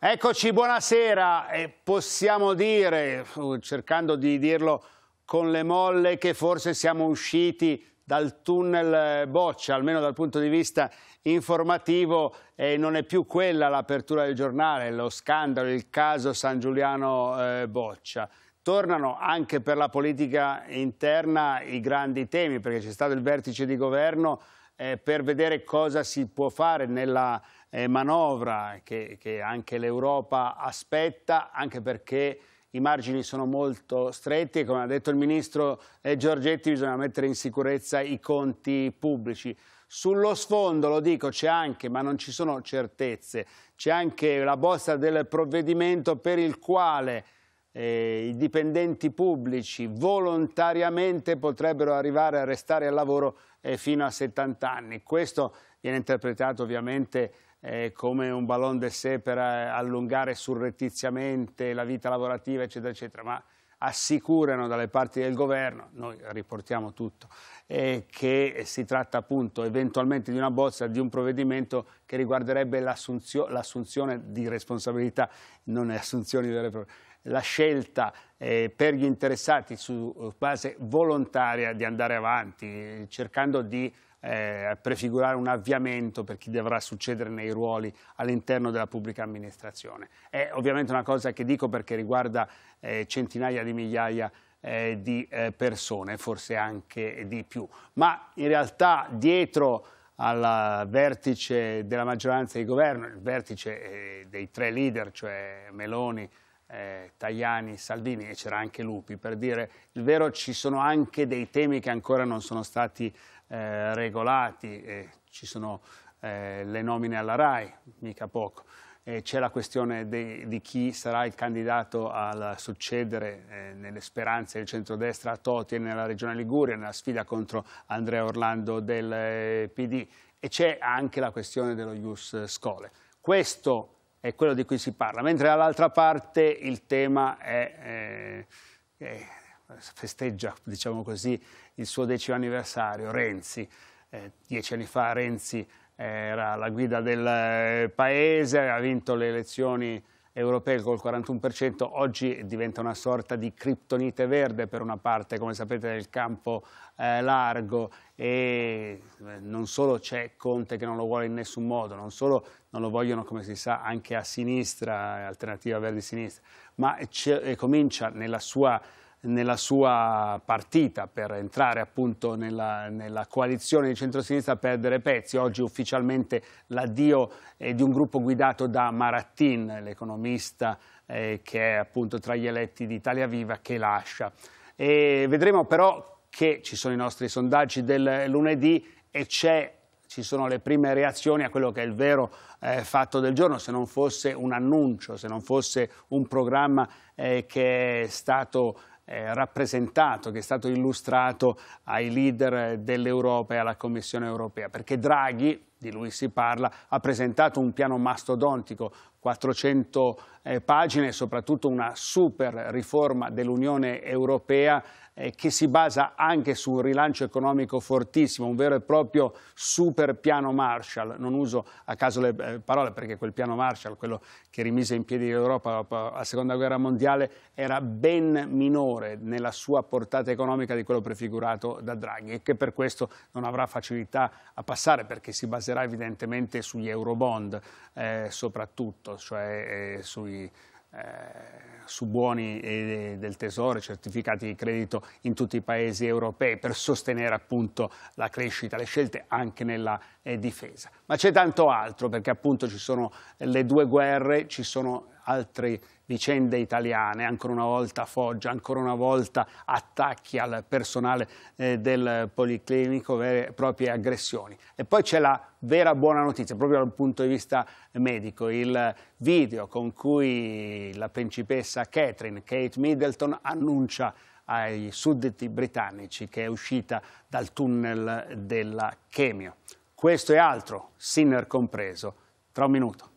Eccoci, buonasera e possiamo dire, uh, cercando di dirlo con le molle, che forse siamo usciti dal tunnel eh, boccia, almeno dal punto di vista informativo, e non è più quella l'apertura del giornale, lo scandalo, il caso San Giuliano eh, Boccia. Tornano anche per la politica interna i grandi temi, perché c'è stato il vertice di governo eh, per vedere cosa si può fare nella eh, manovra che, che anche l'Europa aspetta, anche perché i margini sono molto stretti e come ha detto il ministro eh, Giorgetti bisogna mettere in sicurezza i conti pubblici. Sullo sfondo, lo dico, c'è anche, ma non ci sono certezze, c'è anche la bozza del provvedimento per il quale eh, i dipendenti pubblici volontariamente potrebbero arrivare a restare al lavoro eh, fino a 70 anni. Questo viene interpretato ovviamente eh, come un ballon de sé per eh, allungare surrettiziamente la vita lavorativa, eccetera, eccetera, ma assicurano dalle parti del governo, noi riportiamo tutto, eh, che si tratta appunto eventualmente di una bozza, di un provvedimento che riguarderebbe l'assunzione di responsabilità, non assunzioni vere e proprie, la scelta eh, per gli interessati su base volontaria di andare avanti, cercando di eh, prefigurare un avviamento per chi dovrà succedere nei ruoli all'interno della pubblica amministrazione. È ovviamente una cosa che dico perché riguarda eh, centinaia di migliaia eh, di eh, persone, forse anche di più. Ma in realtà dietro al vertice della maggioranza di governo, il vertice eh, dei tre leader, cioè Meloni, eh, Tajani, Salvini e c'era anche Lupi, per dire il vero ci sono anche dei temi che ancora non sono stati eh, regolati, eh, ci sono eh, le nomine alla RAI, mica poco. C'è la questione de, di chi sarà il candidato a succedere eh, nelle speranze del centrodestra a Toti e nella regione Liguria, nella sfida contro Andrea Orlando del eh, PD. E c'è anche la questione dello Ius Scole. Questo è quello di cui si parla, mentre dall'altra parte il tema è, è eh, festeggia, diciamo così, il suo decimo anniversario, Renzi. Eh, dieci anni fa Renzi era la guida del eh, paese, ha vinto le elezioni europee col 41%, oggi diventa una sorta di criptonite verde per una parte, come sapete, del campo eh, largo e eh, non solo c'è Conte che non lo vuole in nessun modo, non solo non lo vogliono, come si sa, anche a sinistra, eh, alternativa verde sinistra ma comincia nella sua nella sua partita per entrare appunto nella, nella coalizione di centrosinistra a perdere pezzi. Oggi ufficialmente l'addio eh, di un gruppo guidato da Marattin, l'economista eh, che è appunto tra gli eletti di Italia Viva, che lascia. E vedremo però che ci sono i nostri sondaggi del lunedì e c'è ci sono le prime reazioni a quello che è il vero eh, fatto del giorno, se non fosse un annuncio, se non fosse un programma eh, che è stato eh, rappresentato, che è stato illustrato ai leader dell'Europa e alla Commissione europea, perché Draghi, di lui si parla, ha presentato un piano mastodontico 400 eh, pagine, soprattutto una super riforma dell'Unione Europea eh, che si basa anche su un rilancio economico fortissimo, un vero e proprio super piano Marshall. Non uso a caso le eh, parole perché quel piano Marshall, quello che rimise in piedi l'Europa dopo la Seconda Guerra Mondiale, era ben minore nella sua portata economica di quello prefigurato da Draghi e che per questo non avrà facilità a passare perché si baserà evidentemente sugli eurobond bond eh, soprattutto cioè eh, sui, eh, su buoni eh, del tesoro, certificati di credito in tutti i paesi europei per sostenere appunto la crescita, le scelte anche nella eh, difesa. Ma c'è tanto altro perché appunto ci sono le due guerre, ci sono altri vicende italiane, ancora una volta Foggia, ancora una volta attacchi al personale eh, del Policlinico, vere e proprie aggressioni. E poi c'è la vera buona notizia, proprio dal punto di vista medico, il video con cui la principessa Catherine, Kate Middleton, annuncia ai sudditi britannici che è uscita dal tunnel della chemio. Questo e altro, Sinner compreso, tra un minuto.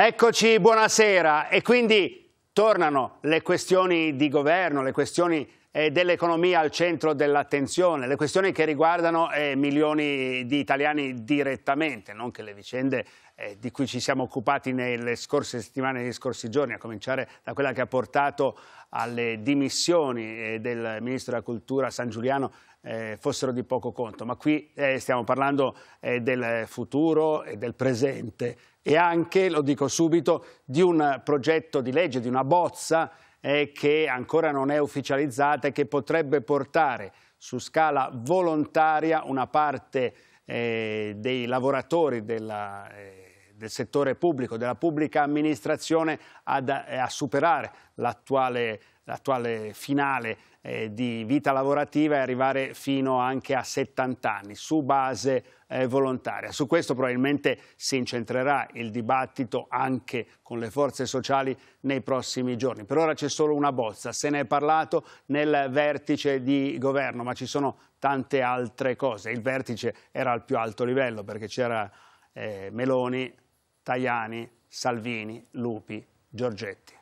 Eccoci, buonasera. E quindi tornano le questioni di governo, le questioni eh, dell'economia al centro dell'attenzione, le questioni che riguardano eh, milioni di italiani direttamente, non che le vicende eh, di cui ci siamo occupati nelle scorse settimane, negli scorsi giorni, a cominciare da quella che ha portato alle dimissioni eh, del Ministro della Cultura San Giuliano eh, fossero di poco conto, ma qui eh, stiamo parlando eh, del futuro e del presente e anche, lo dico subito, di un progetto di legge, di una bozza eh, che ancora non è ufficializzata e che potrebbe portare su scala volontaria una parte eh, dei lavoratori della eh, del settore pubblico, della pubblica amministrazione ad, a superare l'attuale l'attuale finale eh, di vita lavorativa e arrivare fino anche a 70 anni su base eh, volontaria. Su questo probabilmente si incentrerà il dibattito anche con le forze sociali nei prossimi giorni. Per ora c'è solo una bozza, se ne è parlato nel vertice di governo, ma ci sono tante altre cose. Il vertice era al più alto livello perché c'era eh, Meloni, Tajani, Salvini, Lupi, Giorgetti.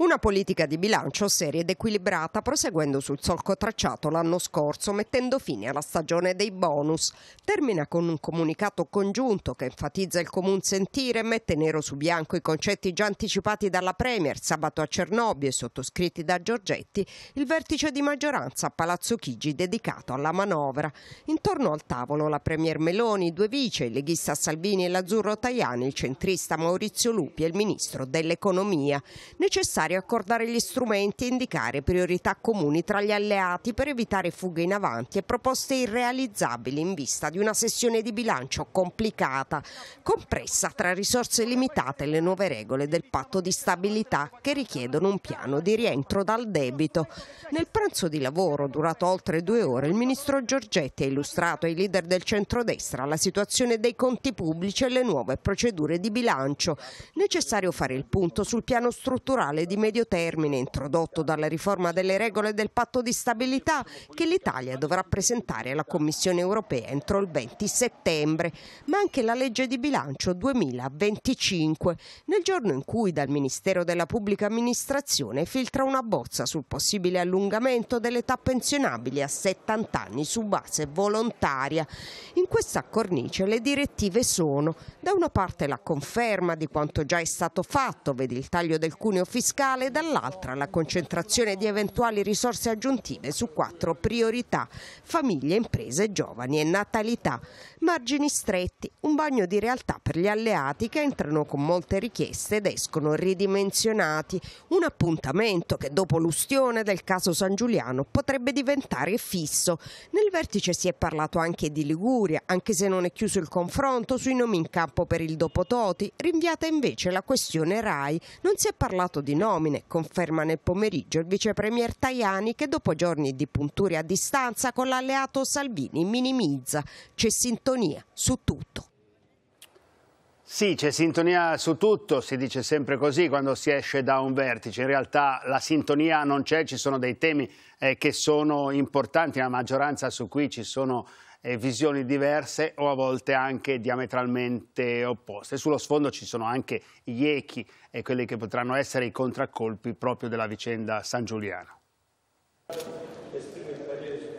Una politica di bilancio seria ed equilibrata proseguendo sul solco tracciato l'anno scorso mettendo fine alla stagione dei bonus. Termina con un comunicato congiunto che enfatizza il comune sentire e mette nero su bianco i concetti già anticipati dalla Premier sabato a Cernobbio e sottoscritti da Giorgetti il vertice di maggioranza a Palazzo Chigi dedicato alla manovra. Intorno al tavolo la Premier Meloni, due vice, il leghista Salvini e l'azzurro Tajani, il centrista Maurizio Lupi e il ministro dell'economia. Necessario necessario accordare gli strumenti e indicare priorità comuni tra gli alleati per evitare fughe in avanti e proposte irrealizzabili in vista di una sessione di bilancio complicata, compressa tra risorse limitate e le nuove regole del patto di stabilità che richiedono un piano di rientro dal debito. Nel pranzo di lavoro, durato oltre due ore, il ministro Giorgetti ha illustrato ai leader del centrodestra la situazione dei conti pubblici e le nuove procedure di bilancio. Necessario fare il punto sul piano strutturale di medio termine introdotto dalla riforma delle regole del patto di stabilità che l'Italia dovrà presentare alla Commissione europea entro il 20 settembre, ma anche la legge di bilancio 2025, nel giorno in cui dal Ministero della Pubblica Amministrazione filtra una bozza sul possibile allungamento dell'età pensionabile a 70 anni su base volontaria. In questa cornice le direttive sono da una parte la conferma di quanto già è stato fatto, vedi il taglio del cuneo fiscale, ambientale, dall'altra la concentrazione di eventuali risorse aggiuntive su quattro priorità, famiglie, imprese, giovani e natalità. Margini stretti, un bagno di realtà per gli alleati che entrano con molte richieste ed escono ridimensionati, un appuntamento che dopo l'ustione del caso San Giuliano potrebbe diventare fisso. Nel vertice si è parlato anche di Liguria, anche se non è chiuso il confronto sui nomi in campo per il dopo Toti, rinviata invece la questione RAI. Non si è parlato di nomi nomine, conferma nel pomeriggio il vice premier Tajani che dopo giorni di punture a distanza con l'alleato Salvini minimizza. C'è sintonia su tutto. Sì, c'è sintonia su tutto, si dice sempre così quando si esce da un vertice, in realtà la sintonia non c'è, ci sono dei temi eh, che sono importanti, la maggioranza su cui ci sono eh, visioni diverse o a volte anche diametralmente opposte. Sullo sfondo ci sono anche gli echi e quelli che potranno essere i contraccolpi proprio della vicenda San Giuliano.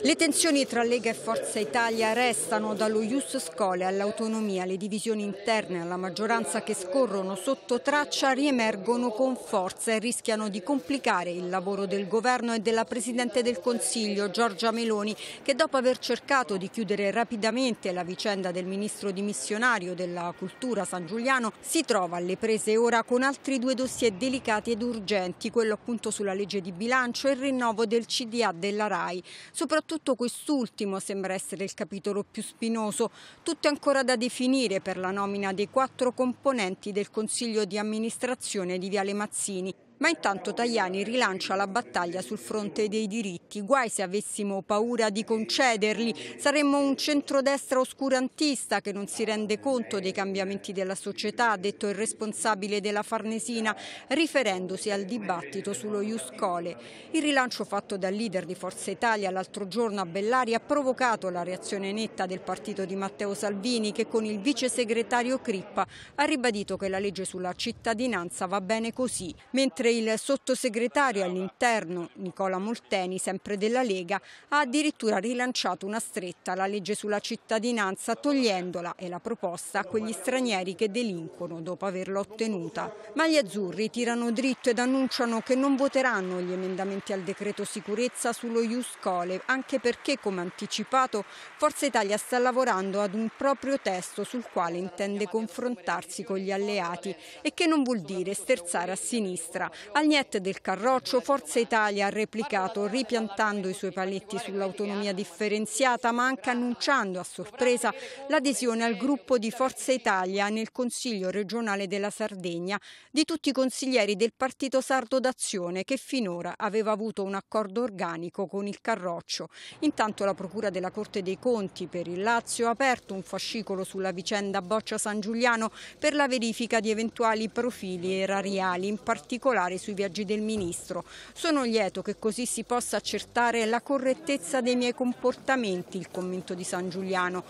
Le tensioni tra Lega e Forza Italia restano dallo Ius Scole all'autonomia, le divisioni interne alla maggioranza che scorrono sotto traccia riemergono con forza e rischiano di complicare il lavoro del governo e della Presidente del Consiglio Giorgia Meloni che dopo aver cercato di chiudere rapidamente la vicenda del ministro dimissionario della cultura San Giuliano si trova alle prese ora con altri due dossier delicati ed urgenti, quello appunto sulla legge di bilancio e il rinnovo del CDA della RAI. Soprattutto soprattutto quest'ultimo sembra essere il capitolo più spinoso, tutto è ancora da definire per la nomina dei quattro componenti del Consiglio di amministrazione di Viale Mazzini. Ma intanto Tajani rilancia la battaglia sul fronte dei diritti. Guai se avessimo paura di concederli. Saremmo un centrodestra oscurantista che non si rende conto dei cambiamenti della società, ha detto il responsabile della Farnesina, riferendosi al dibattito sullo Iuscole. Il rilancio fatto dal leader di Forza Italia l'altro giorno a Bellari ha provocato la reazione netta del partito di Matteo Salvini che con il vice segretario Crippa ha ribadito che la legge sulla cittadinanza va bene così, mentre il sottosegretario all'interno, Nicola Molteni, sempre della Lega, ha addirittura rilanciato una stretta alla legge sulla cittadinanza togliendola e la proposta a quegli stranieri che delinquono dopo averla ottenuta. Ma gli azzurri tirano dritto ed annunciano che non voteranno gli emendamenti al decreto sicurezza sullo Iuscole, anche perché, come anticipato, Forza Italia sta lavorando ad un proprio testo sul quale intende confrontarsi con gli alleati e che non vuol dire sterzare a sinistra. Al niente del carroccio Forza Italia ha replicato ripiantando i suoi paletti sull'autonomia differenziata ma anche annunciando a sorpresa l'adesione al gruppo di Forza Italia nel Consiglio regionale della Sardegna di tutti i consiglieri del Partito Sardo d'Azione che finora aveva avuto un accordo organico con il carroccio. Intanto la Procura della Corte dei Conti per il Lazio ha aperto un fascicolo sulla vicenda Boccia San Giuliano per la verifica di eventuali profili erariali, in particolare lavorare sui viaggi del Ministro. Sono lieto che così si possa accertare la correttezza dei miei comportamenti, il commento di San Giuliano.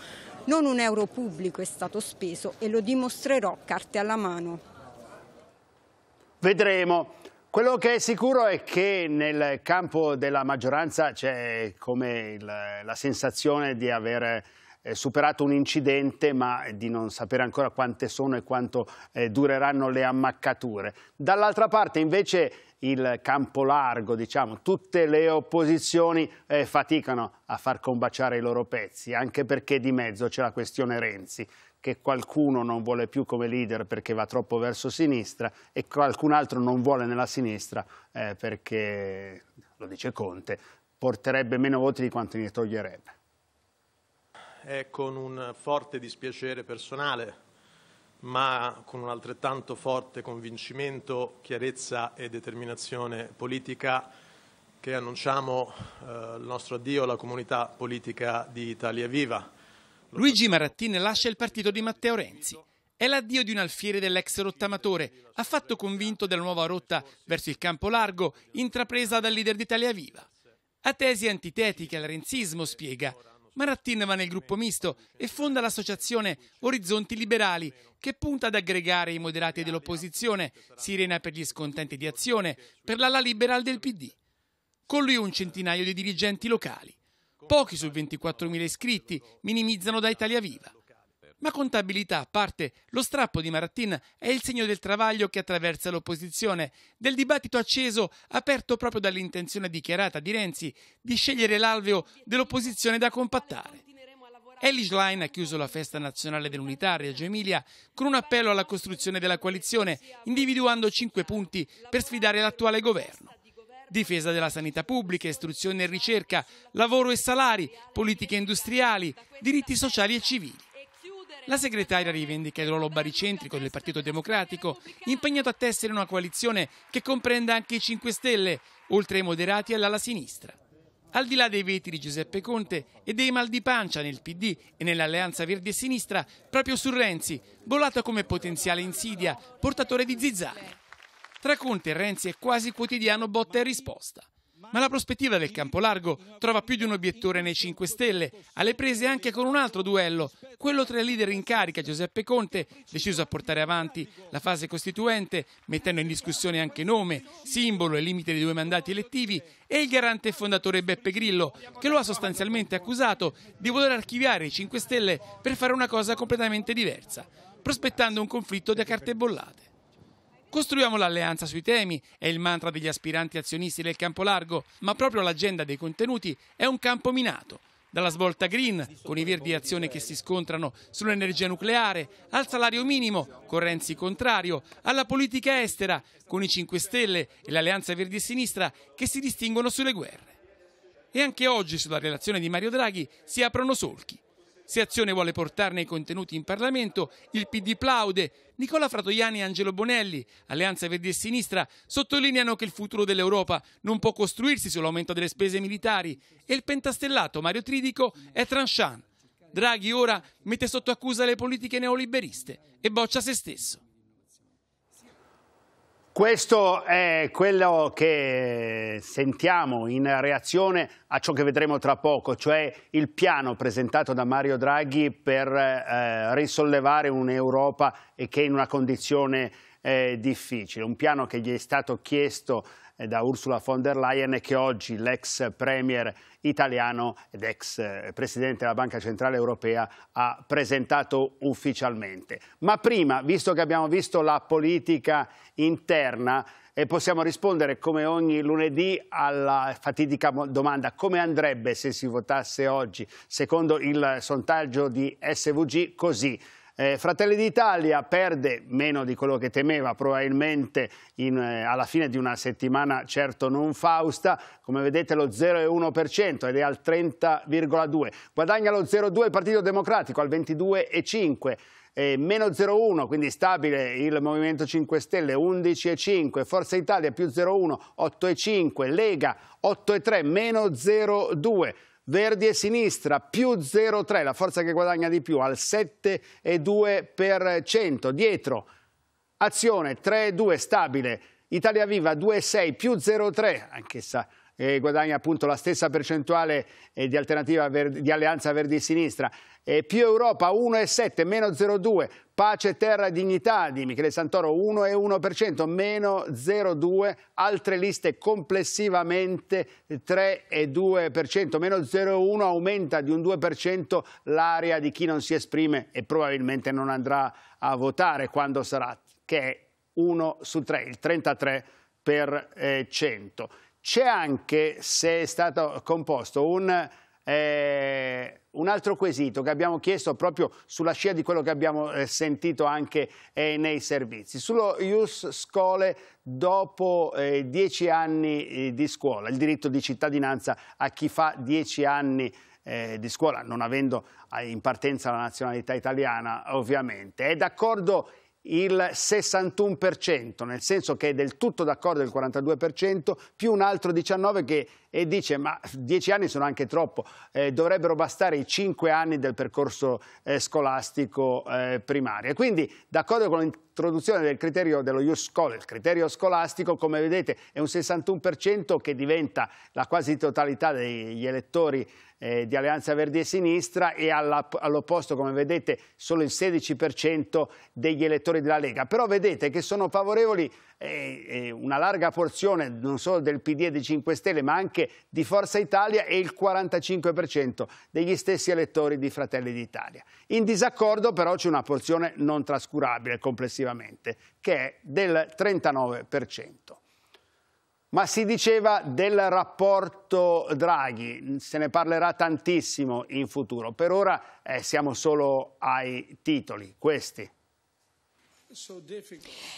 Non un euro pubblico è stato speso e lo dimostrerò carte alla mano. Vedremo. Quello che è sicuro è che nel campo della maggioranza c'è come la sensazione di avere superato un incidente ma di non sapere ancora quante sono e quanto eh, dureranno le ammaccature. Dall'altra parte invece il campo largo, diciamo, tutte le opposizioni eh, faticano a far combaciare i loro pezzi, anche perché di mezzo c'è la questione Renzi, che qualcuno non vuole più come leader perché va troppo verso sinistra e qualcun altro non vuole nella sinistra eh, perché, lo dice Conte, porterebbe meno voti di quanto ne toglierebbe è con un forte dispiacere personale, ma con un altrettanto forte convincimento, chiarezza e determinazione politica che annunciamo eh, il nostro addio alla comunità politica di Italia Viva. Luigi Marattin lascia il partito di Matteo Renzi. È l'addio di un alfiere dell'ex rottamatore, affatto convinto della nuova rotta verso il campo largo intrapresa dal leader d'Italia Viva. A tesi antitetiche al renzismo, spiega, Marattin va nel gruppo misto e fonda l'associazione Orizzonti Liberali, che punta ad aggregare i moderati dell'opposizione, sirena per gli scontenti di azione, per l'ala liberal del PD. Con lui un centinaio di dirigenti locali. Pochi su 24.000 iscritti minimizzano da Italia Viva ma contabilità, a parte, lo strappo di Maratin è il segno del travaglio che attraversa l'opposizione, del dibattito acceso, aperto proprio dall'intenzione dichiarata di Renzi di scegliere l'alveo dell'opposizione da compattare. Ellis Line ha chiuso la festa nazionale dell'unità a Reggio Emilia con un appello alla costruzione della coalizione, individuando cinque punti per sfidare l'attuale governo. Difesa della sanità pubblica, istruzione e ricerca, lavoro e salari, politiche industriali, diritti sociali e civili. La segretaria rivendica il ruolo baricentrico del Partito Democratico, impegnato a tessere una coalizione che comprenda anche i 5 Stelle, oltre ai moderati e all'ala sinistra. Al di là dei veti di Giuseppe Conte e dei mal di pancia nel PD e nell'alleanza Verdi e Sinistra, proprio su Renzi, volato come potenziale insidia, portatore di zizzania. Tra Conte e Renzi è quasi quotidiano botta e risposta. Ma la prospettiva del campo largo trova più di un obiettore nei 5 Stelle, alle prese anche con un altro duello, quello tra il leader in carica Giuseppe Conte, deciso a portare avanti la fase costituente, mettendo in discussione anche nome, simbolo e limite dei due mandati elettivi, e il garante fondatore Beppe Grillo, che lo ha sostanzialmente accusato di voler archiviare i 5 Stelle per fare una cosa completamente diversa, prospettando un conflitto da carte bollate. Costruiamo l'alleanza sui temi è il mantra degli aspiranti azionisti del campo largo, ma proprio l'agenda dei contenuti è un campo minato dalla svolta green, con i verdi azione che si scontrano sull'energia nucleare, al salario minimo, con Renzi contrario, alla politica estera, con i 5 Stelle e l'Alleanza Verdi e Sinistra che si distinguono sulle guerre. E anche oggi sulla relazione di Mario Draghi si aprono solchi. Se Azione vuole portarne i contenuti in Parlamento, il PD plaude. Nicola Fratoiani e Angelo Bonelli, Alleanza Verdi e Sinistra, sottolineano che il futuro dell'Europa non può costruirsi sull'aumento delle spese militari e il pentastellato Mario Tridico è tranchant. Draghi ora mette sotto accusa le politiche neoliberiste e boccia se stesso. Questo è quello che sentiamo in reazione a ciò che vedremo tra poco, cioè il piano presentato da Mario Draghi per eh, risollevare un'Europa che è in una condizione eh, difficile. Un piano che gli è stato chiesto da Ursula von der Leyen che oggi l'ex premier italiano ed ex eh, presidente della Banca Centrale Europea ha presentato ufficialmente. Ma prima, visto che abbiamo visto la politica interna, e eh, possiamo rispondere come ogni lunedì alla fatidica domanda come andrebbe se si votasse oggi secondo il sondaggio di SVG così eh, Fratelli d'Italia perde meno di quello che temeva, probabilmente in, eh, alla fine di una settimana certo non fausta, come vedete lo 0,1% ed è al 30,2%. Guadagna lo 0,2% il Partito Democratico al 22,5%. Eh, meno 0,1, quindi stabile il Movimento 5 Stelle 11,5, Forza Italia più 0,1, 8,5, Lega 8,3, meno 0,2. Verdi e Sinistra più 0,3, la forza che guadagna di più al 7,2%. Dietro Azione 3,2 stabile, Italia Viva 2,6 più 0,3, anch'essa eh, guadagna appunto la stessa percentuale eh, di, Verdi, di Alleanza Verdi Sinistra, eh, più Europa 1,7, meno 0,2, Pace, Terra, e Dignità di Michele Santoro 1,1%, meno 0,2, altre liste complessivamente 3,2%, eh, meno 0,1 aumenta di un 2% l'area di chi non si esprime e probabilmente non andrà a votare quando sarà, che è 1 su 3, il 33 per eh, 100. C'è anche, se è stato composto, un, eh, un altro quesito che abbiamo chiesto proprio sulla scia di quello che abbiamo eh, sentito anche eh, nei servizi. Sullo Ius Scole dopo eh, dieci anni eh, di scuola, il diritto di cittadinanza a chi fa dieci anni eh, di scuola, non avendo in partenza la nazionalità italiana ovviamente. È d'accordo il 61%, nel senso che è del tutto d'accordo il 42%, più un altro 19% che e dice ma 10 anni sono anche troppo, eh, dovrebbero bastare i 5 anni del percorso eh, scolastico eh, primario. Quindi d'accordo con l'intervento introduzione del criterio dello Ius Scholar, il criterio scolastico, come vedete, è un 61% che diventa la quasi totalità degli elettori eh, di Alleanza Verdi e Sinistra e all'opposto, come vedete, solo il 16% degli elettori della Lega. Però vedete che sono favorevoli eh, eh una larga porzione non solo del PD e dei 5 Stelle, ma anche di Forza Italia e il 45% degli stessi elettori di Fratelli d'Italia. In disaccordo però c'è una porzione non trascurabile complessivamente complessivamente, che è del 39%. Ma si diceva del rapporto Draghi, se ne parlerà tantissimo in futuro. Per ora eh, siamo solo ai titoli, questi.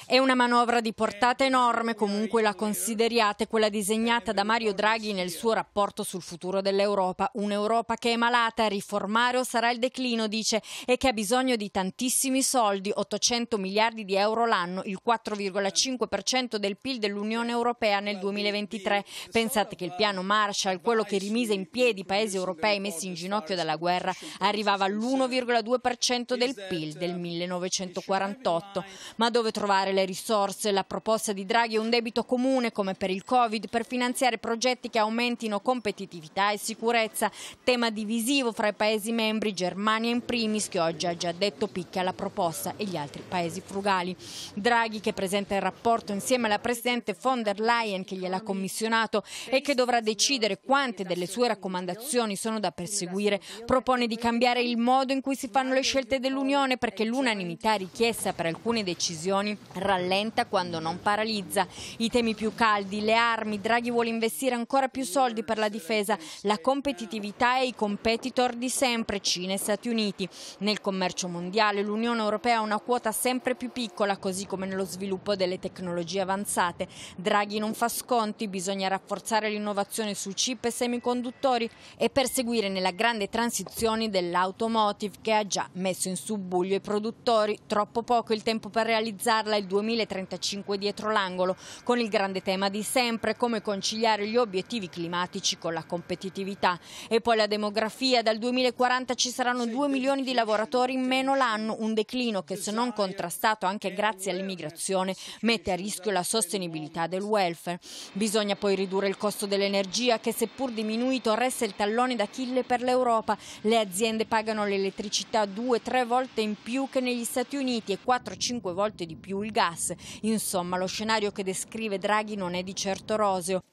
È una manovra di portata enorme, comunque la consideriate, quella disegnata da Mario Draghi nel suo rapporto sul futuro dell'Europa. Un'Europa che è malata, riformare o sarà il declino, dice, e che ha bisogno di tantissimi soldi, 800 miliardi di euro l'anno, il 4,5% del PIL dell'Unione Europea nel 2023. Pensate che il piano Marshall, quello che rimise in piedi i paesi europei messi in ginocchio dalla guerra, arrivava all'1,2% del PIL del 1948. Ma dove trovare le risorse? La proposta di Draghi è un debito comune, come per il Covid, per finanziare progetti che aumentino competitività e sicurezza, tema divisivo fra i Paesi membri, Germania in primis, che oggi ha già detto picchia la proposta, e gli altri Paesi frugali. Draghi, che presenta il rapporto insieme alla Presidente von der Leyen, che gliel'ha commissionato e che dovrà decidere quante delle sue raccomandazioni sono da perseguire, propone di cambiare il modo in cui si fanno le scelte dell'Unione perché l'unanimità richiesta per alcune alcune decisioni rallenta quando non paralizza. I temi più caldi, le armi, Draghi vuole investire ancora più soldi per la difesa, la competitività e i competitor di sempre, Cina e Stati Uniti. Nel commercio mondiale l'Unione Europea ha una quota sempre più piccola, così come nello sviluppo delle tecnologie avanzate. Draghi non fa sconti, bisogna rafforzare l'innovazione su chip e semiconduttori e perseguire nella grande transizione dell'automotive che ha già messo in subbuglio i produttori. Troppo poco il tempo tempo per realizzarla il 2035 dietro l'angolo, con il grande tema di sempre come conciliare gli obiettivi climatici con la competitività. E poi la demografia, dal 2040 ci saranno 2 milioni di lavoratori in meno l'anno, un declino che se non esatto. contrastato anche grazie all'immigrazione mette a rischio la sostenibilità del welfare. Bisogna poi ridurre il costo dell'energia che seppur diminuito resta il tallone d'Achille per l'Europa. Le aziende pagano l'elettricità 2 tre volte in più che negli Stati Uniti e 4 5 volte di più il gas. Insomma, lo scenario che descrive Draghi non è di certo roseo.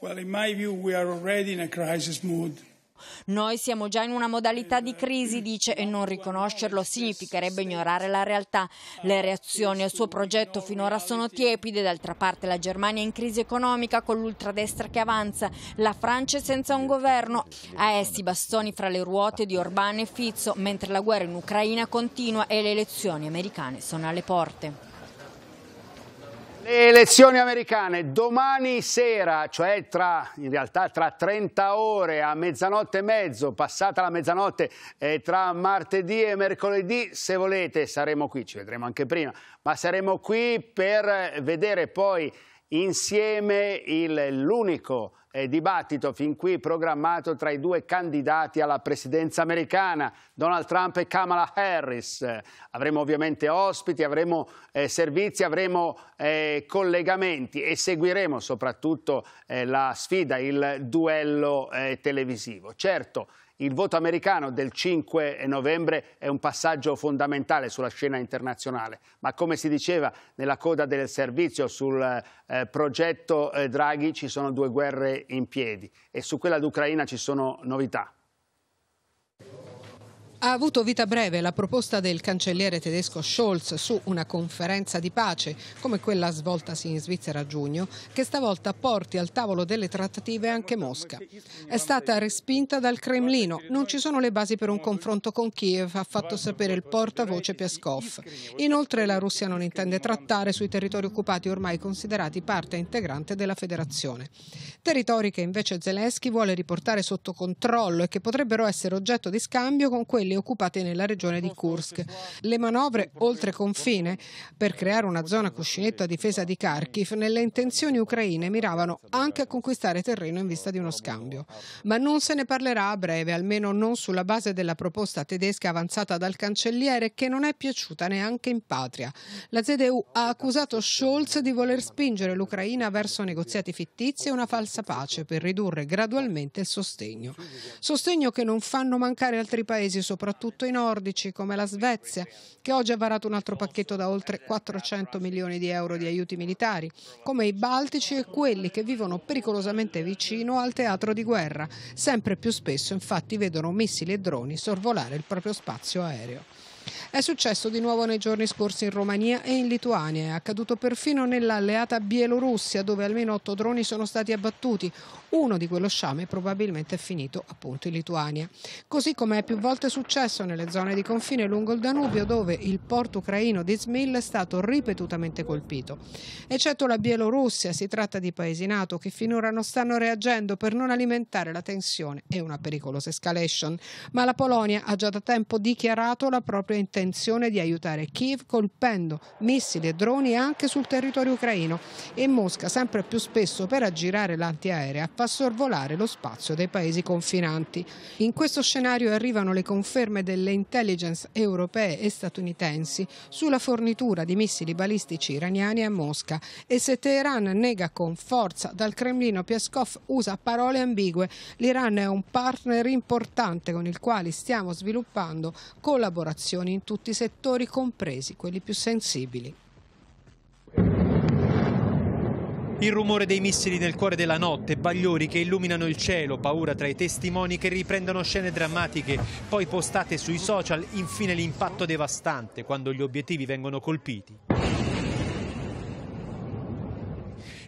Well, in my view we are already in a crisis mood. Noi siamo già in una modalità di crisi, dice, e non riconoscerlo significherebbe ignorare la realtà. Le reazioni al suo progetto finora sono tiepide, d'altra parte la Germania è in crisi economica con l'ultradestra che avanza, la Francia è senza un governo, a essi bastoni fra le ruote di Orbán e Fizzo, mentre la guerra in Ucraina continua e le elezioni americane sono alle porte. Le elezioni americane domani sera, cioè tra, in realtà tra 30 ore a mezzanotte e mezzo, passata la mezzanotte, eh, tra martedì e mercoledì, se volete saremo qui, ci vedremo anche prima, ma saremo qui per vedere poi insieme l'unico eh, dibattito fin qui programmato tra i due candidati alla presidenza americana, Donald Trump e Kamala Harris. avremo ovviamente ospiti, avremo eh, servizi, avremo eh, collegamenti e seguiremo soprattutto eh, la sfida, il duello eh, televisivo. Certo, il voto americano del 5 novembre è un passaggio fondamentale sulla scena internazionale, ma come si diceva nella coda del servizio sul eh, progetto eh, Draghi ci sono due guerre in piedi e su quella d'Ucraina ci sono novità. Ha avuto vita breve la proposta del cancelliere tedesco Scholz su una conferenza di pace, come quella svoltasi in Svizzera a giugno, che stavolta porti al tavolo delle trattative anche Mosca. È stata respinta dal Cremlino, non ci sono le basi per un confronto con Kiev, ha fatto sapere il portavoce Peskov. Inoltre la Russia non intende trattare sui territori occupati ormai considerati parte integrante della federazione. Territori che invece Zelensky vuole riportare sotto controllo e che potrebbero essere oggetto di scambio con quelli civili occupati nella regione di Kursk. Le manovre oltre confine per creare una zona cuscinetto a difesa di Kharkiv nelle intenzioni ucraine miravano anche a conquistare terreno in vista di uno scambio. Ma non se ne parlerà a breve, almeno non sulla base della proposta tedesca avanzata dal cancelliere che non è piaciuta neanche in patria. La ZDU ha accusato Scholz di voler spingere l'Ucraina verso negoziati fittizi e una falsa pace per ridurre gradualmente il sostegno. Sostegno che non fanno mancare altri paesi soprattutto soprattutto i nordici come la Svezia, che oggi ha varato un altro pacchetto da oltre 400 milioni di euro di aiuti militari, come i baltici e quelli che vivono pericolosamente vicino al teatro di guerra. Sempre più spesso infatti vedono missili e droni sorvolare il proprio spazio aereo. È successo di nuovo nei giorni scorsi in Romania e in Lituania, è accaduto perfino nell'alleata Bielorussia dove almeno otto droni sono stati abbattuti. Uno di quello sciame probabilmente è finito appunto in Lituania. Così come è più volte successo nelle zone di confine lungo il Danubio dove il porto ucraino di Izmil è stato ripetutamente colpito. Eccetto la Bielorussia, si tratta di paesi NATO che finora non stanno reagendo per non alimentare la tensione e una pericolosa escalation, ma la Polonia ha già da tempo dichiarato la propria intenzione di aiutare Kiev colpendo missili e droni anche sul territorio ucraino e Mosca sempre più spesso per aggirare l'antiaerea fa sorvolare lo spazio dei paesi confinanti. In questo scenario arrivano le conferme delle intelligence europee e statunitensi sulla fornitura di missili balistici iraniani a Mosca e se Teheran nega con forza dal Cremlino Peskov usa parole ambigue. L'Iran è un partner importante con il quale stiamo sviluppando collaborazioni azioni in tutti i settori, compresi quelli più sensibili. Il rumore dei missili nel cuore della notte, bagliori che illuminano il cielo, paura tra i testimoni che riprendono scene drammatiche, poi postate sui social, infine l'impatto devastante quando gli obiettivi vengono colpiti.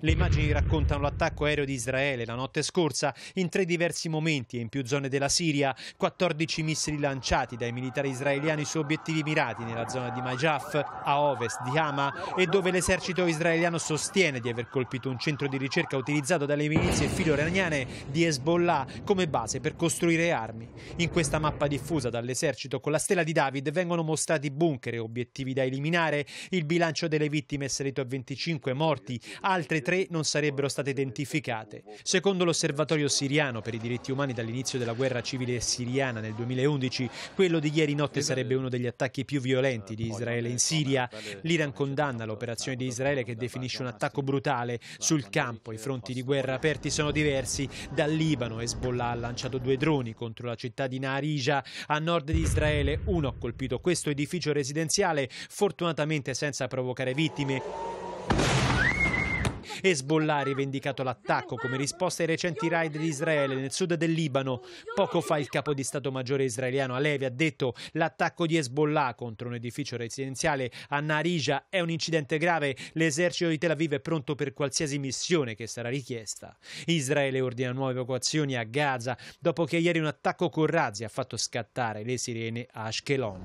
Le immagini raccontano l'attacco aereo di Israele la notte scorsa in tre diversi momenti e in più zone della Siria, 14 missili lanciati dai militari israeliani su obiettivi mirati nella zona di Majaf, a ovest di Hama e dove l'esercito israeliano sostiene di aver colpito un centro di ricerca utilizzato dalle milizie filo-iraniane di Hezbollah come base per costruire armi. In questa mappa diffusa dall'esercito con la stella di David vengono mostrati bunker e obiettivi da eliminare, il bilancio delle vittime è salito a 25 morti, altre 3 tre non sarebbero state identificate. Secondo l'osservatorio siriano per i diritti umani dall'inizio della guerra civile siriana nel 2011, quello di ieri notte sarebbe uno degli attacchi più violenti di Israele in Siria. L'Iran condanna l'operazione di Israele che definisce un attacco brutale. Sul campo i fronti di guerra aperti sono diversi. Dal Libano Hezbollah ha lanciato due droni contro la città di Narija a nord di Israele. Uno ha colpito questo edificio residenziale, fortunatamente senza provocare vittime. Hezbollah ha rivendicato l'attacco come risposta ai recenti raid di Israele nel sud del Libano. Poco fa il capo di Stato Maggiore israeliano Alevi ha detto l'attacco di Hezbollah contro un edificio residenziale a Narija è un incidente grave. L'esercito di Tel Aviv è pronto per qualsiasi missione che sarà richiesta. Israele ordina nuove evacuazioni a Gaza dopo che ieri un attacco con razzi ha fatto scattare le sirene a Ashkelon.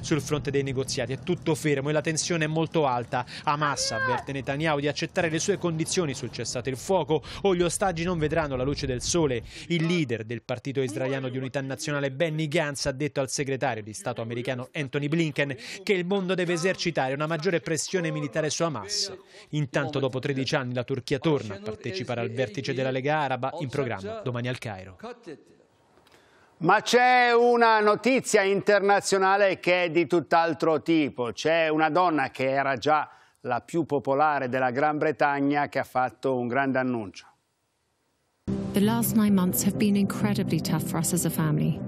Sul fronte dei negoziati è tutto fermo e la tensione è molto alta. Hamas avverte Netanyahu di accettare le sue condizioni condizioni sul cessate il fuoco o gli ostaggi non vedranno la luce del sole. Il leader del partito israeliano di unità nazionale Benny Gantz ha detto al segretario di Stato americano Anthony Blinken che il mondo deve esercitare una maggiore pressione militare su Hamas. Intanto dopo 13 anni la Turchia torna a partecipare al vertice della Lega Araba in programma domani al Cairo. Ma c'è una notizia internazionale che è di tutt'altro tipo. C'è una donna che era già la più popolare della Gran Bretagna, che ha fatto un grande annuncio. The last nine months have been incredibly tough for us as a family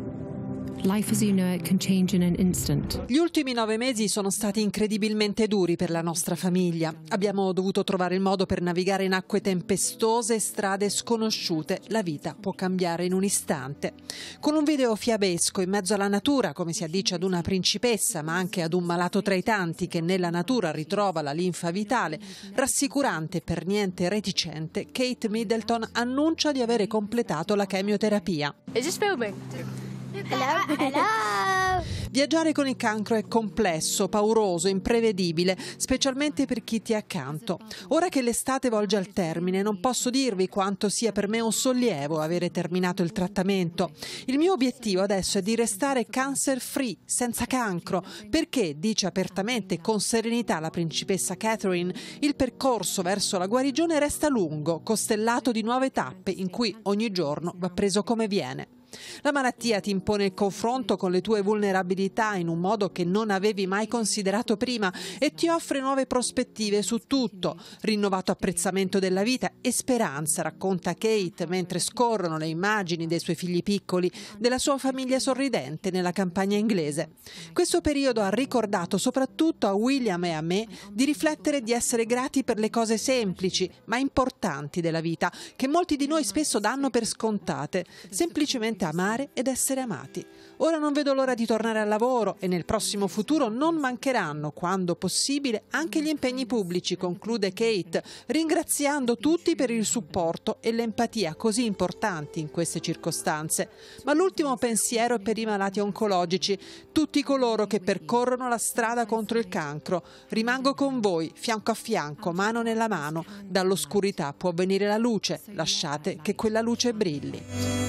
in Gli ultimi nove mesi sono stati incredibilmente duri per la nostra famiglia. Abbiamo dovuto trovare il modo per navigare in acque tempestose, strade sconosciute. La vita può cambiare in un istante. Con un video fiabesco in mezzo alla natura, come si addice ad una principessa, ma anche ad un malato tra i tanti che nella natura ritrova la linfa vitale, rassicurante e per niente reticente, Kate Middleton annuncia di avere completato la chemioterapia. Is this filming? Hello. Hello. Viaggiare con il cancro è complesso, pauroso, imprevedibile, specialmente per chi ti è accanto. Ora che l'estate volge al termine, non posso dirvi quanto sia per me un sollievo avere terminato il trattamento. Il mio obiettivo adesso è di restare cancer free, senza cancro, perché, dice apertamente e con serenità la principessa Catherine, il percorso verso la guarigione resta lungo, costellato di nuove tappe in cui ogni giorno va preso come viene. La malattia ti impone il confronto con le tue vulnerabilità in un modo che non avevi mai considerato prima e ti offre nuove prospettive su tutto, rinnovato apprezzamento della vita e speranza, racconta Kate mentre scorrono le immagini dei suoi figli piccoli, della sua famiglia sorridente nella campagna inglese. Questo periodo ha ricordato soprattutto a William e a me di riflettere e di essere grati per le cose semplici ma importanti della vita, che molti di noi spesso danno per scontate, semplicemente significa amare ed essere amati. Ora non vedo l'ora di tornare al lavoro e nel prossimo futuro non mancheranno, quando possibile, anche gli impegni pubblici, conclude Kate, ringraziando tutti per il supporto e l'empatia così importanti in queste circostanze. Ma l'ultimo pensiero è per i malati oncologici, tutti coloro che percorrono la strada contro il cancro. Rimango con voi, fianco a fianco, mano nella mano. Dall'oscurità può venire la luce, lasciate che quella luce brilli.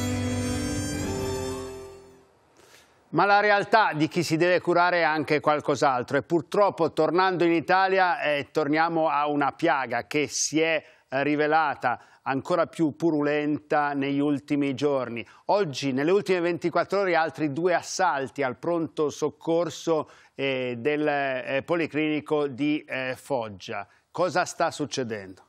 Ma la realtà di chi si deve curare è anche qualcos'altro e purtroppo tornando in Italia eh, torniamo a una piaga che si è rivelata ancora più purulenta negli ultimi giorni. Oggi, nelle ultime 24 ore, altri due assalti al pronto soccorso eh, del eh, Policlinico di eh, Foggia. Cosa sta succedendo?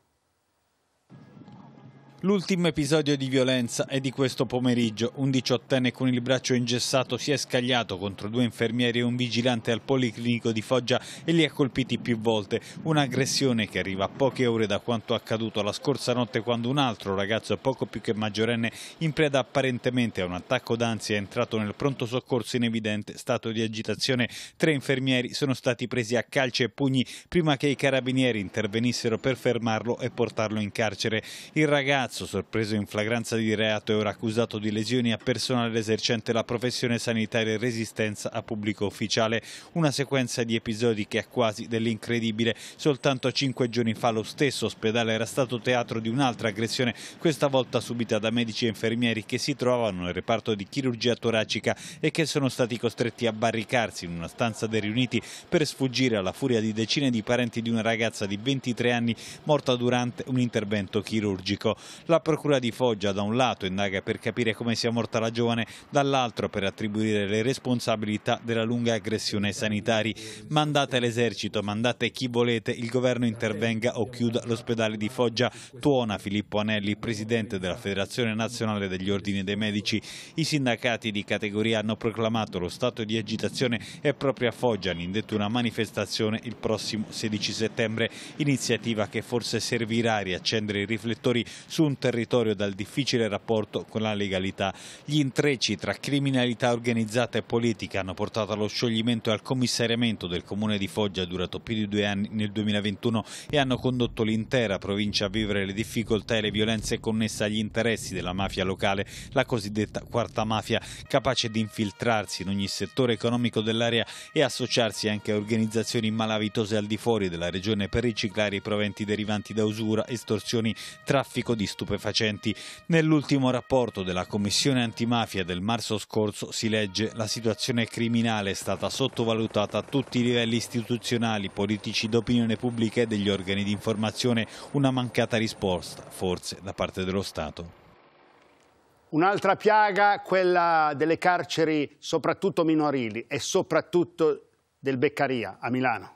L'ultimo episodio di violenza è di questo pomeriggio. Un diciottenne con il braccio ingessato si è scagliato contro due infermieri e un vigilante al Policlinico di Foggia e li ha colpiti più volte. Un'aggressione che arriva a poche ore da quanto accaduto la scorsa notte quando un altro ragazzo poco più che maggiorenne in preda apparentemente a un attacco d'ansia è entrato nel pronto soccorso in evidente stato di agitazione. Tre infermieri sono stati presi a calci e pugni prima che i carabinieri intervenissero per fermarlo e portarlo in carcere. Il ragazzo ragazzo, sorpreso in flagranza di reato e ora accusato di lesioni a personale esercente la professione sanitaria e resistenza a pubblico ufficiale. Una sequenza di episodi che è quasi dell'incredibile. Soltanto cinque giorni fa lo stesso ospedale era stato teatro di un'altra aggressione, questa volta subita da medici e infermieri che si trovavano nel reparto di chirurgia toracica e che sono stati costretti a barricarsi in una stanza dei riuniti per sfuggire alla furia di decine di parenti di una ragazza di 23 anni morta durante un intervento chirurgico. La Procura di Foggia da un lato indaga per capire come sia morta la giovane, dall'altro per attribuire le responsabilità della lunga aggressione ai sanitari. Mandate l'esercito, mandate chi volete, il governo intervenga o chiuda l'ospedale di Foggia. Tuona Filippo Anelli, presidente della Federazione Nazionale degli Ordini dei Medici. I sindacati di categoria hanno proclamato lo stato di agitazione e proprio a Foggia hanno indetto una manifestazione il prossimo 16 settembre, iniziativa che forse servirà a riaccendere i riflettori su un territorio dal difficile rapporto con la legalità. Gli intrecci tra criminalità organizzata e politica hanno portato allo scioglimento e al commissariamento del comune di Foggia durato più di due anni nel 2021 e hanno condotto l'intera provincia a vivere le difficoltà e le violenze connesse agli interessi della mafia locale, la cosiddetta quarta mafia, capace di infiltrarsi in ogni settore economico dell'area e associarsi anche a organizzazioni malavitose al di fuori della regione per riciclare i proventi derivanti da usura, estorsioni, traffico di strumenti stupefacenti. Nell'ultimo rapporto della Commissione antimafia del marzo scorso si legge la situazione criminale è stata sottovalutata a tutti i livelli istituzionali, politici, d'opinione pubblica e degli organi di informazione. Una mancata risposta, forse, da parte dello Stato. Un'altra piaga, quella delle carceri soprattutto minorili e soprattutto del Beccaria a Milano.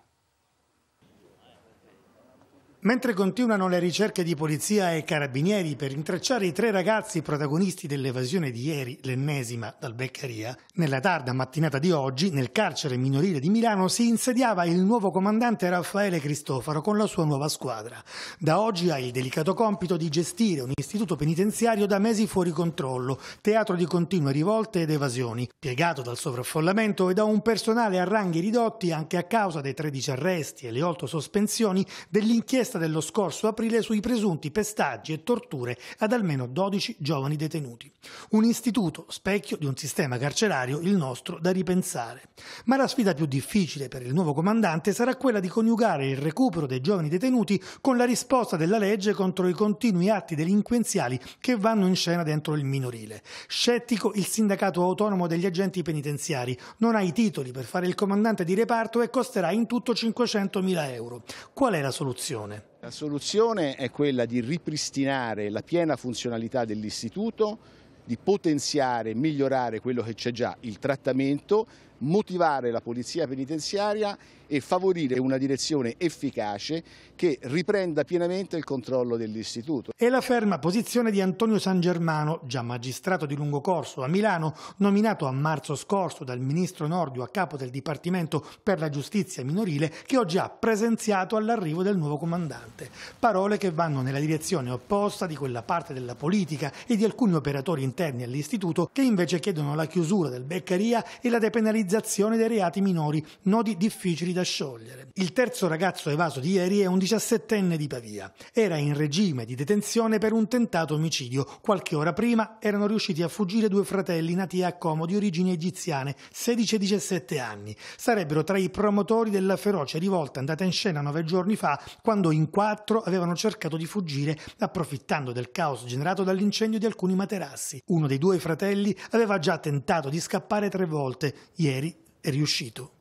Mentre continuano le ricerche di polizia e carabinieri per intrecciare i tre ragazzi protagonisti dell'evasione di ieri, l'ennesima dal Beccaria, nella tarda mattinata di oggi, nel carcere minorile di Milano, si insediava il nuovo comandante Raffaele Cristofaro con la sua nuova squadra. Da oggi ha il delicato compito di gestire un istituto penitenziario da mesi fuori controllo, teatro di continue rivolte ed evasioni, piegato dal sovraffollamento e da un personale a ranghi ridotti anche a causa dei 13 arresti e le 8 sospensioni dell'inchiesta inchiesta dello scorso aprile sui presunti pestaggi e torture ad almeno 12 giovani detenuti. Un istituto specchio di un sistema carcerario, il nostro, da ripensare. Ma la sfida più difficile per il nuovo comandante sarà quella di coniugare il recupero dei giovani detenuti con la risposta della legge contro i continui atti delinquenziali che vanno in scena dentro il minorile. Scettico il sindacato autonomo degli agenti penitenziari, non ha i titoli per fare il comandante di reparto e costerà in tutto 500.000 euro. Qual è la soluzione? La soluzione è quella di ripristinare la piena funzionalità dell'istituto, di potenziare, migliorare quello che c'è già, il trattamento, motivare la polizia penitenziaria e favorire una direzione efficace che riprenda pienamente il controllo dell'istituto. E la ferma posizione di Antonio San Germano, già magistrato di lungo corso a Milano, nominato a marzo scorso dal ministro Nordio a capo del Dipartimento per la Giustizia Minorile, che ho già presenziato all'arrivo del nuovo comandante. Parole che vanno nella direzione opposta di quella parte della politica e di alcuni operatori interni all'istituto che invece chiedono la chiusura del Beccaria e la depenalizzazione banalizzazione dei reati minori, nodi difficili da sciogliere. Il terzo ragazzo evaso di ieri è un 17enne di Pavia. Era in regime di detenzione per un tentato omicidio. Qualche ora prima erano riusciti a fuggire due fratelli nati a Como di origini egiziane, 16 e 17 anni. Sarebbero tra i promotori della feroce rivolta andata in scena nove giorni fa, quando in quattro avevano cercato di fuggire approfittando del caos generato dall'incendio di alcuni materassi. Uno dei due fratelli aveva già tentato di scappare tre volte. Ieri è riuscito.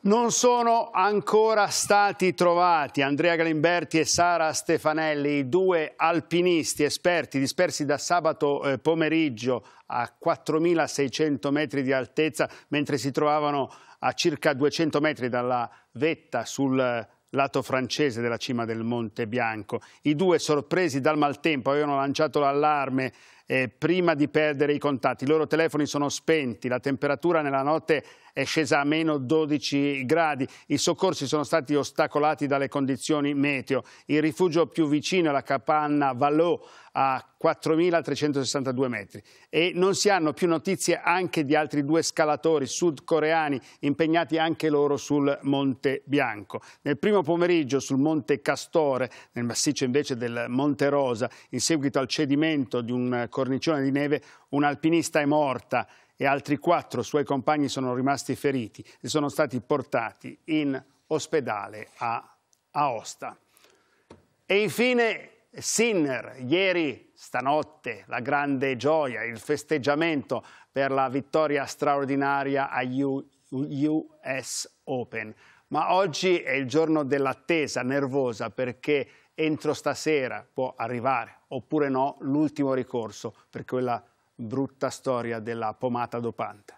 Non sono ancora stati trovati Andrea Galimberti e Sara Stefanelli, i due alpinisti esperti dispersi da sabato eh, pomeriggio a 4.600 metri di altezza mentre si trovavano a circa 200 metri dalla vetta sul eh, lato francese della cima del Monte Bianco. I due sorpresi dal maltempo avevano lanciato l'allarme eh, prima di perdere i contatti. I loro telefoni sono spenti, la temperatura nella notte è scesa a meno 12 gradi, i soccorsi sono stati ostacolati dalle condizioni meteo, il rifugio più vicino è la capanna Vallot a 4.362 metri e non si hanno più notizie anche di altri due scalatori sudcoreani impegnati anche loro sul Monte Bianco. Nel primo pomeriggio sul Monte Castore, nel massiccio invece del Monte Rosa, in seguito al cedimento di un cornicione di neve, un'alpinista è morta e altri quattro suoi compagni sono rimasti feriti e sono stati portati in ospedale a Aosta. E infine Sinner, ieri, stanotte, la grande gioia, il festeggiamento per la vittoria straordinaria agli US Open. Ma oggi è il giorno dell'attesa nervosa perché entro stasera può arrivare, oppure no, l'ultimo ricorso per quella brutta storia della pomata dopante.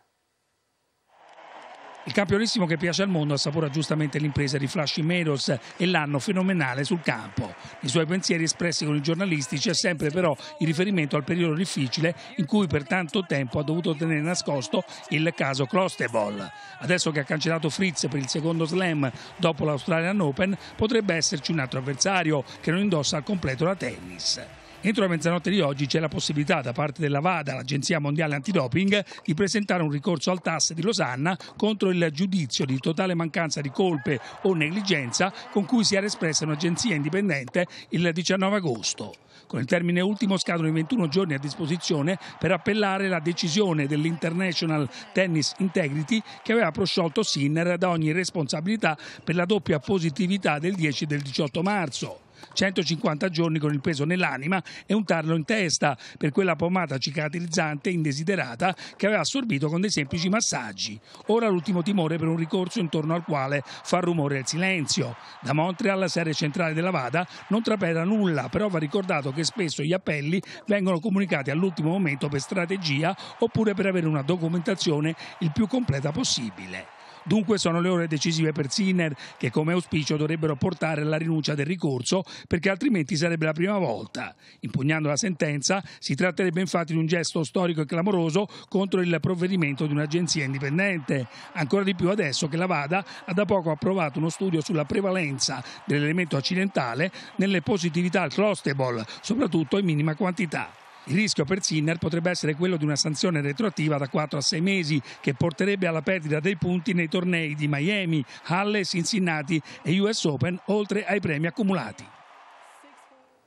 Il campionissimo che piace al mondo assapora giustamente l'impresa di Flashy Meadows e l'anno fenomenale sul campo. I suoi pensieri espressi con i giornalisti c'è sempre però il riferimento al periodo difficile in cui per tanto tempo ha dovuto tenere nascosto il caso Crosteball. Adesso che ha cancellato Fritz per il secondo slam dopo l'Australian Open potrebbe esserci un altro avversario che non indossa al completo la tennis. Entro la mezzanotte di oggi c'è la possibilità da parte della VADA, l'Agenzia Mondiale Antidoping, di presentare un ricorso al TAS di Losanna contro il giudizio di totale mancanza di colpe o negligenza con cui si era espressa un'agenzia indipendente il 19 agosto. Con il termine ultimo scadono i 21 giorni a disposizione per appellare la decisione dell'International Tennis Integrity che aveva prosciolto Sinner da ogni responsabilità per la doppia positività del 10 e del 18 marzo. 150 giorni con il peso nell'anima e un tarlo in testa per quella pomata cicatrizzante indesiderata che aveva assorbito con dei semplici massaggi. Ora l'ultimo timore per un ricorso intorno al quale fa rumore il silenzio. Da Montreal alla serie centrale della Vada non trapela nulla, però va ricordato che spesso gli appelli vengono comunicati all'ultimo momento per strategia oppure per avere una documentazione il più completa possibile. Dunque sono le ore decisive per Sinner che come auspicio dovrebbero portare alla rinuncia del ricorso perché altrimenti sarebbe la prima volta. Impugnando la sentenza si tratterebbe infatti di un gesto storico e clamoroso contro il provvedimento di un'agenzia indipendente. Ancora di più adesso che la VADA ha da poco approvato uno studio sulla prevalenza dell'elemento accidentale nelle positività al clustable, soprattutto in minima quantità. Il rischio per Sinner potrebbe essere quello di una sanzione retroattiva da 4 a 6 mesi che porterebbe alla perdita dei punti nei tornei di Miami, Halle, Cincinnati e US Open, oltre ai premi accumulati.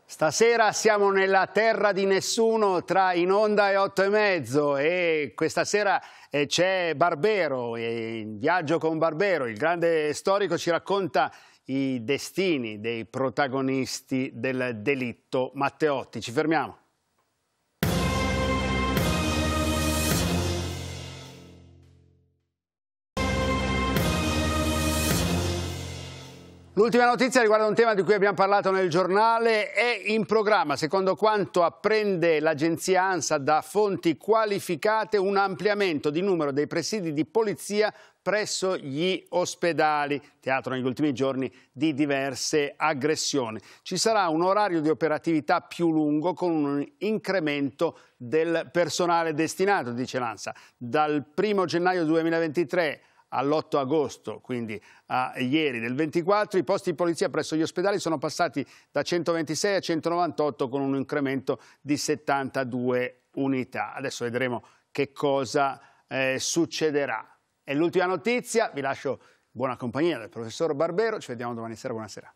Stasera siamo nella terra di nessuno tra in onda e otto e mezzo e questa sera eh, c'è Barbero, eh, in viaggio con Barbero, il grande storico ci racconta i destini dei protagonisti del delitto Matteotti. Ci fermiamo. L'ultima notizia riguarda un tema di cui abbiamo parlato nel giornale, è in programma, secondo quanto apprende l'agenzia ANSA da fonti qualificate, un ampliamento di numero dei presidi di polizia presso gli ospedali, teatro negli ultimi giorni di diverse aggressioni. Ci sarà un orario di operatività più lungo con un incremento del personale destinato, dice l'ANSA, dal 1 gennaio 2023 all'8 agosto, quindi a ieri del 24, i posti di polizia presso gli ospedali sono passati da 126 a 198 con un incremento di 72 unità. Adesso vedremo che cosa eh, succederà. E l'ultima notizia, vi lascio buona compagnia del professor Barbero, ci vediamo domani sera, buonasera.